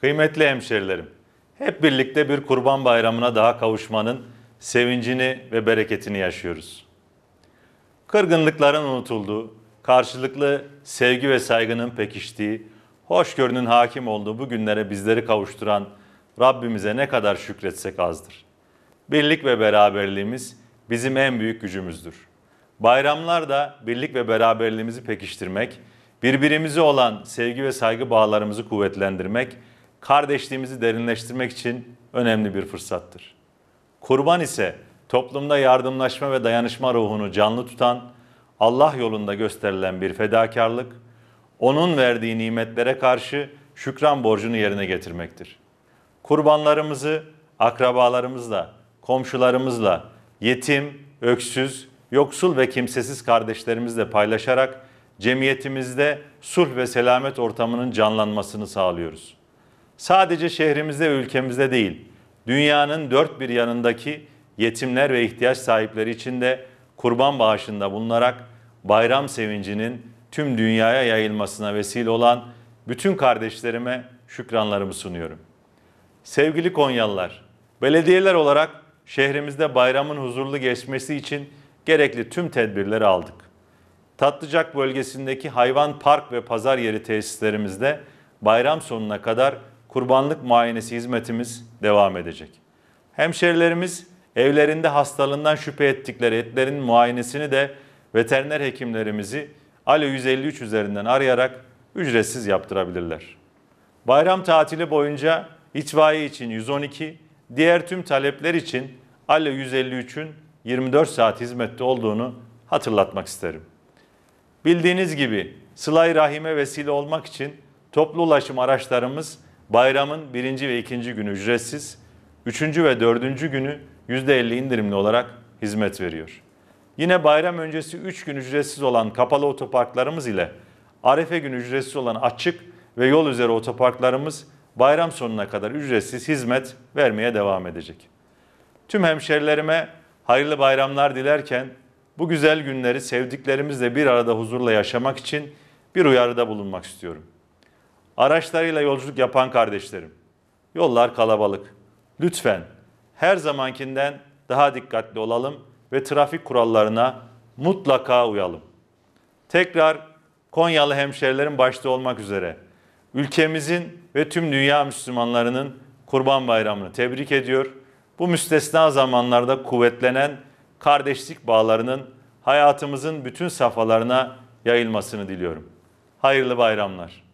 Kıymetli hemşerilerim, hep birlikte bir kurban bayramına daha kavuşmanın sevincini ve bereketini yaşıyoruz. Kırgınlıkların unutulduğu, karşılıklı sevgi ve saygının pekiştiği, hoşgörünün hakim olduğu bu günlere bizleri kavuşturan Rabbimize ne kadar şükretsek azdır. Birlik ve beraberliğimiz bizim en büyük gücümüzdür. Bayramlar da birlik ve beraberliğimizi pekiştirmek, birbirimize olan sevgi ve saygı bağlarımızı kuvvetlendirmek kardeşliğimizi derinleştirmek için önemli bir fırsattır. Kurban ise toplumda yardımlaşma ve dayanışma ruhunu canlı tutan, Allah yolunda gösterilen bir fedakarlık, onun verdiği nimetlere karşı şükran borcunu yerine getirmektir. Kurbanlarımızı akrabalarımızla, komşularımızla, yetim, öksüz, yoksul ve kimsesiz kardeşlerimizle paylaşarak cemiyetimizde sulh ve selamet ortamının canlanmasını sağlıyoruz.'' sadece şehrimizde ve ülkemizde değil, dünyanın dört bir yanındaki yetimler ve ihtiyaç sahipleri için de kurban bağışında bulunarak bayram sevincinin tüm dünyaya yayılmasına vesile olan bütün kardeşlerime şükranlarımı sunuyorum. Sevgili Konyalılar, belediyeler olarak şehrimizde bayramın huzurlu geçmesi için gerekli tüm tedbirleri aldık. Tatlıcak bölgesindeki hayvan park ve pazar yeri tesislerimizde bayram sonuna kadar kurbanlık muayenesi hizmetimiz devam edecek. Hemşerilerimiz evlerinde hastalığından şüphe ettikleri etlerin muayenesini de veteriner hekimlerimizi Alo 153 üzerinden arayarak ücretsiz yaptırabilirler. Bayram tatili boyunca itfaiye için 112, diğer tüm talepler için Alo 153'ün 24 saat hizmette olduğunu hatırlatmak isterim. Bildiğiniz gibi Sıla-i Rahim'e vesile olmak için toplu ulaşım araçlarımız Bayramın birinci ve ikinci günü ücretsiz, üçüncü ve dördüncü günü %50 indirimli olarak hizmet veriyor. Yine bayram öncesi 3 gün ücretsiz olan kapalı otoparklarımız ile Arefe günü ücretsiz olan açık ve yol üzeri otoparklarımız bayram sonuna kadar ücretsiz hizmet vermeye devam edecek. Tüm hemşerilerime hayırlı bayramlar dilerken bu güzel günleri sevdiklerimizle bir arada huzurla yaşamak için bir uyarıda bulunmak istiyorum. Araçlarıyla yolculuk yapan kardeşlerim, yollar kalabalık. Lütfen her zamankinden daha dikkatli olalım ve trafik kurallarına mutlaka uyalım. Tekrar Konyalı hemşerilerin başta olmak üzere ülkemizin ve tüm dünya Müslümanlarının Kurban Bayramı'nı tebrik ediyor. Bu müstesna zamanlarda kuvvetlenen kardeşlik bağlarının hayatımızın bütün safhalarına yayılmasını diliyorum. Hayırlı bayramlar.